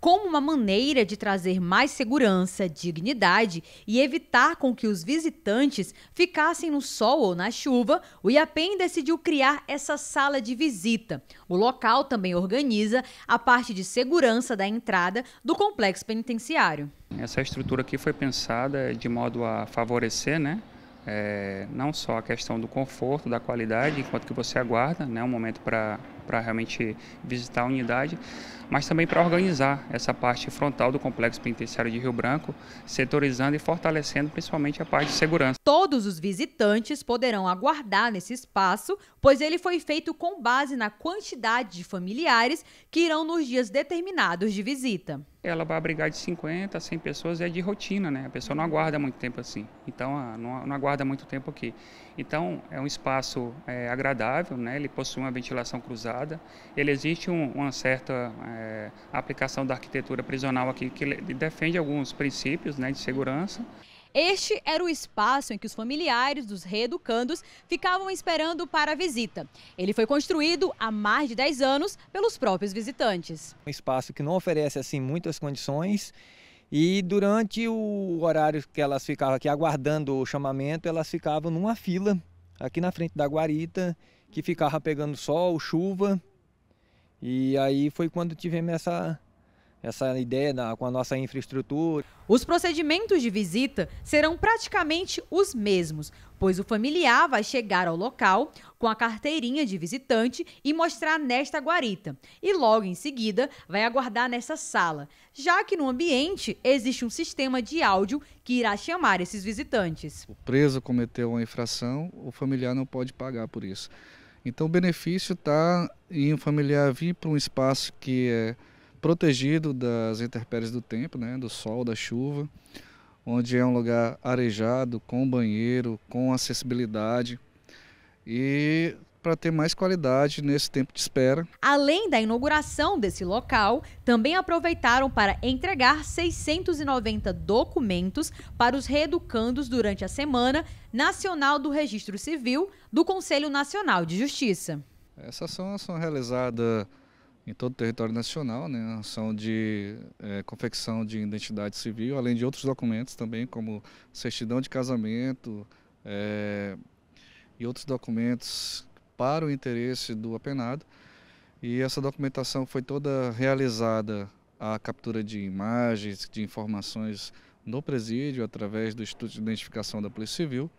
como uma maneira de trazer mais segurança, dignidade e evitar com que os visitantes ficassem no sol ou na chuva, o IAPEM decidiu criar essa sala de visita. O local também organiza a parte de segurança da entrada do complexo penitenciário. Essa estrutura aqui foi pensada de modo a favorecer, né? É, não só a questão do conforto, da qualidade, enquanto que você aguarda né, um momento para para realmente visitar a unidade, mas também para organizar essa parte frontal do Complexo Penitenciário de Rio Branco, setorizando e fortalecendo principalmente a parte de segurança. Todos os visitantes poderão aguardar nesse espaço, pois ele foi feito com base na quantidade de familiares que irão nos dias determinados de visita ela vai abrigar de 50 a 100 pessoas, é de rotina, né? A pessoa não aguarda muito tempo assim, então ah, não, aguarda muito tempo aqui. Então é um espaço é, agradável, né? Ele possui uma ventilação cruzada, fechada. Ele existe um, uma certa é, aplicação da arquitetura prisional aqui que defende alguns princípios né, de segurança. Este era o espaço em que os familiares dos reeducandos ficavam esperando para a visita. Ele foi construído há mais de 10 anos pelos próprios visitantes. Um espaço que não oferece assim muitas condições e durante o horário que elas ficavam aqui aguardando o chamamento, elas ficavam numa fila aqui na frente da guarita, que ficava pegando sol, chuva. E aí foi quando tivemos essa essa ideia da, com a nossa infraestrutura. Os procedimentos de visita serão praticamente os mesmos, pois o familiar vai chegar ao local com a carteirinha de visitante e mostrar nesta guarita, e logo em seguida vai aguardar nessa sala, já que no ambiente existe um sistema de áudio que irá chamar esses visitantes. O preso cometeu uma infração, o familiar não pode pagar por isso. Então o benefício está em o um familiar vir para um espaço que é protegido das intempéries do tempo, né, do sol, da chuva, onde é um lugar arejado, com banheiro, com acessibilidade e para ter mais qualidade nesse tempo de espera. Além da inauguração desse local, também aproveitaram para entregar 690 documentos para os reeducandos durante a Semana Nacional do Registro Civil do Conselho Nacional de Justiça. Essa ação, são realizada em todo o território nacional, né, ação de é, confecção de identidade civil, além de outros documentos também, como certidão de casamento é, e outros documentos para o interesse do apenado. E essa documentação foi toda realizada a captura de imagens, de informações no presídio, através do Instituto de Identificação da Polícia Civil.